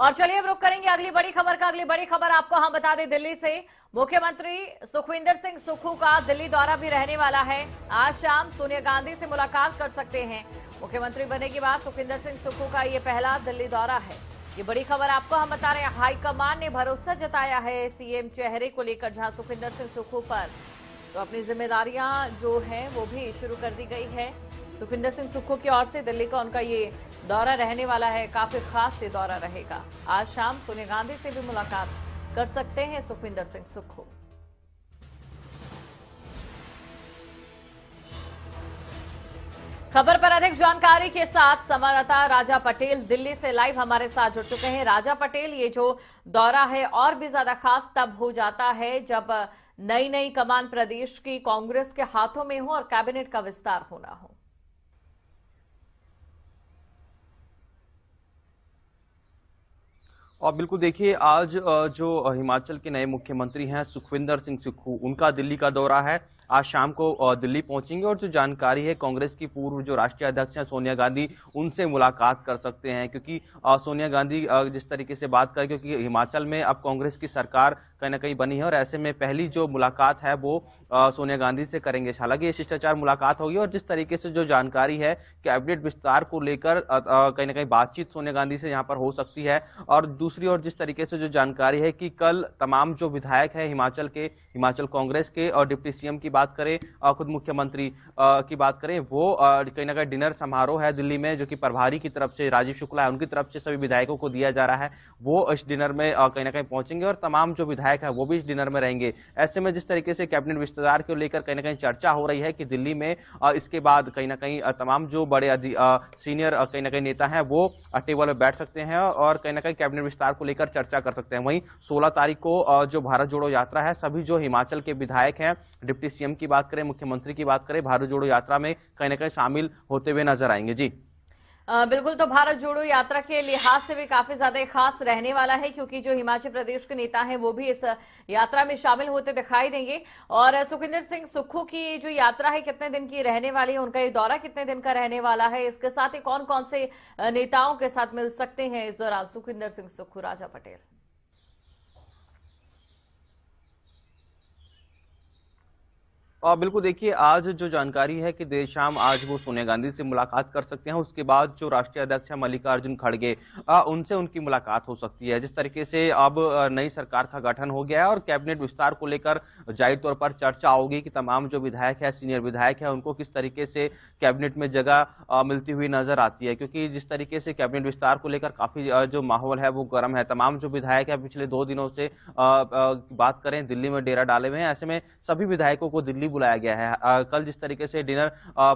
और चलिए अब रुक करेंगे अगली बड़ी खबर का अगली बड़ी खबर आपको हम बता दें दिल्ली से मुख्यमंत्री सुखविंदर सिंह सुखू का दिल्ली दौरा भी रहने वाला है आज शाम सोनिया गांधी से मुलाकात कर सकते हैं मुख्यमंत्री बने के बाद सुखविंदर सिंह सुखू का ये पहला दिल्ली दौरा है ये बड़ी खबर आपको हम बता रहे हैं हाईकमान ने भरोसा जताया है सीएम चेहरे को लेकर जहां सुखविंदर सिंह सुखू पर तो अपनी जिम्मेदारियां जो हैं वो भी शुरू कर दी गई है सुखविंदर सिंह सुक्खू की ओर से दिल्ली का उनका ये दौरा रहने वाला है काफी खास ये दौरा रहेगा आज शाम सोनिया गांधी से भी मुलाकात कर सकते हैं सुखविंदर सिंह सुक्खू खबर पर अधिक जानकारी के साथ संवाददाता राजा पटेल दिल्ली से लाइव हमारे साथ जुड़ चुके हैं राजा पटेल ये जो दौरा है और भी ज्यादा खास तब हो जाता है जब नई नई कमान प्रदेश की कांग्रेस के हाथों में हो और कैबिनेट का विस्तार होना हो और बिल्कुल देखिए आज जो हिमाचल के नए मुख्यमंत्री हैं सुखविंदर सिंह सुक्खू उनका दिल्ली का दौरा है आज शाम को दिल्ली पहुंचेंगे और जो जानकारी है कांग्रेस की पूर्व जो राष्ट्रीय अध्यक्ष हैं सोनिया गांधी उनसे मुलाकात कर सकते हैं क्योंकि सोनिया गांधी जिस तरीके से बात करें क्योंकि हिमाचल में अब कांग्रेस की सरकार कहीं ना कहीं बनी है और ऐसे में पहली जो मुलाकात है वो सोनिया गांधी से करेंगे हालांकि ये शिष्टाचार मुलाकात होगी और जिस तरीके से जो जानकारी है कैबिनेट विस्तार को लेकर कहीं ना कहीं बातचीत सोनिया गांधी से यहाँ पर हो सकती है और दूसरी और जिस तरीके से जो जानकारी है कि कल तमाम जो विधायक हैं हिमाचल के हिमाचल कांग्रेस के और डिप्टी सीएम की बात बात करें और खुद मुख्यमंत्री की बात करें वो कहीं ना कहीं डिनर समारोह है दिल्ली में जो कि प्रभारी की तरफ से राजीव शुक्ला है उनकी तरफ से सभी विधायकों को दिया जा रहा है वो इस डिनर में कहीं ना कहीं पहुंचेंगे और तमाम जो विधायक है वो भी इस डिनर में रहेंगे ऐसे में जिस तरीके से कैबिनेट विस्तार को लेकर कहीं ना कहीं चर्चा हो रही है कि दिल्ली में इसके बाद कहीं ना कहीं तमाम जो बड़े सीनियर कहीं ना कहीं नेता हैं वो टेबल पर बैठ सकते हैं और कहीं ना कहीं कैबिनेट विस्तार को लेकर चर्चा कर सकते हैं वहीं सोलह तारीख को जो भारत जोड़ो यात्रा है सभी जो हिमाचल के विधायक हैं डिप्टी सीएम सीएम की बात करें मुख्यमंत्री की बात करें भारत जोड़ो यात्रा में कहीं ना कहीं शामिल होते हुए नजर आएंगे जी आ, बिल्कुल तो भारत जोड़ो यात्रा के लिहाज से भी काफी ज्यादा खास रहने वाला है क्योंकि जो हिमाचल प्रदेश के नेता हैं वो भी इस यात्रा में शामिल होते दिखाई देंगे और सुखिंदर सिंह सुक्खू की जो यात्रा है कितने दिन की रहने वाली है उनका ये दौरा कितने दिन का रहने वाला है इसके साथ ही कौन कौन से नेताओं के साथ मिल सकते हैं इस दौरान सुखिंदर सिंह सुक्खू राजा पटेल और बिल्कुल देखिए आज जो जानकारी है कि देर शाम आज वो सोनिया गांधी से मुलाकात कर सकते हैं उसके बाद जो राष्ट्रीय अध्यक्ष है मल्लिकार्जुन खड़गे उनसे उनकी मुलाकात हो सकती है जिस तरीके से अब नई सरकार का गठन हो गया है और कैबिनेट विस्तार को लेकर जाहिर तौर पर चर्चा होगी कि तमाम जो विधायक है सीनियर विधायक है उनको किस तरीके से कैबिनेट में जगह मिलती हुई नजर आती है क्योंकि जिस तरीके से कैबिनेट विस्तार को लेकर काफी जो माहौल है वो गर्म है तमाम जो विधायक है पिछले दो दिनों से बात करें दिल्ली में डेरा डाले हुए हैं ऐसे में सभी विधायकों को दिल्ली भी बुलाया गया है कल जिस तरीके से डिनर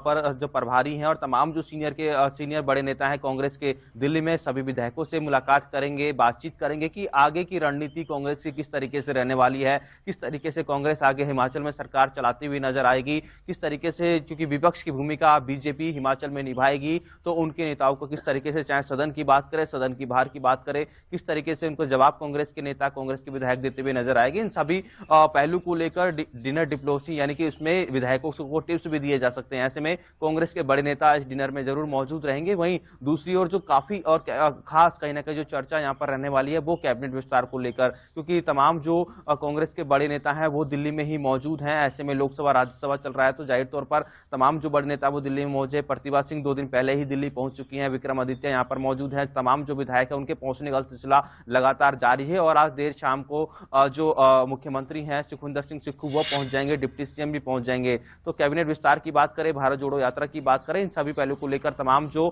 पर जो प्रभारी हैं और तमाम जो सीनियर के सीनियर बड़े नेता हैं कांग्रेस के दिल्ली में सभी विधायकों से मुलाकात करेंगे बातचीत करेंगे कि आगे की रणनीति कांग्रेस की किस तरीके से रहने वाली है किस तरीके से कांग्रेस आगे हिमाचल में सरकार चलाती हुई नजर आएगी किस तरीके से क्योंकि विपक्ष की भूमिका बीजेपी हिमाचल में निभाएगी तो उनके नेताओं को किस तरीके से चाहे सदन की बात करें सदन की बाहर की बात करें किस तरीके से उनको जवाब कांग्रेस के नेता कांग्रेस के विधायक देते हुए नजर आएगी इन सभी पहलू को लेकर डिनर डिप्लोसी यानी कि उसमें विधायकों को टिप्स भी दिए जा सकते हैं ऐसे में कांग्रेस के बड़े नेता इस डिनर में जरूर मौजूद रहेंगे वहीं दूसरी ओर जो काफ़ी और खास कहीं ना कहीं जो चर्चा यहाँ पर रहने वाली है वो कैबिनेट विस्तार को लेकर क्योंकि तमाम जो कांग्रेस के बड़े नेता हैं वो दिल्ली में ही मौजूद हैं ऐसे में लोकसभा राज्यसभा चल रहा है तो जाहिर तौर पर तमाम जो बड़े नेता वो दिल्ली में मौजूद है प्रतिभा सिंह दो दिन पहले ही दिल्ली पहुंच चुकी हैं विक्रमादित्य यहाँ पर मौजूद हैं तमाम जो विधायक हैं उनके पहुंचने का सिलसिला लगातार जारी है और आज देर शाम को जो मुख्यमंत्री हैं सुखविंदर सिंह सिक्खू वो पहुंच जाएंगे डिप्टी सीएम भी पहुंच जाएंगे तो कैबिनेट विस्तार की बात करें भारत जोड़ो यात्रा की बात करें इन सभी पहलुओं को लेकर तमाम जो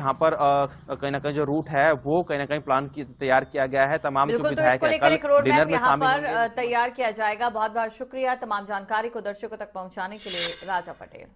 यहाँ पर कहीं ना कहीं जो रूट है वो कहीं ना कहीं प्लान तैयार किया गया है तमाम जो तो विधायक डिनर में शामिल तैयार किया जाएगा बहुत बहुत शुक्रिया तमाम जानकारी को दर्शकों तक पहुंचाने के लिए राजा पटेल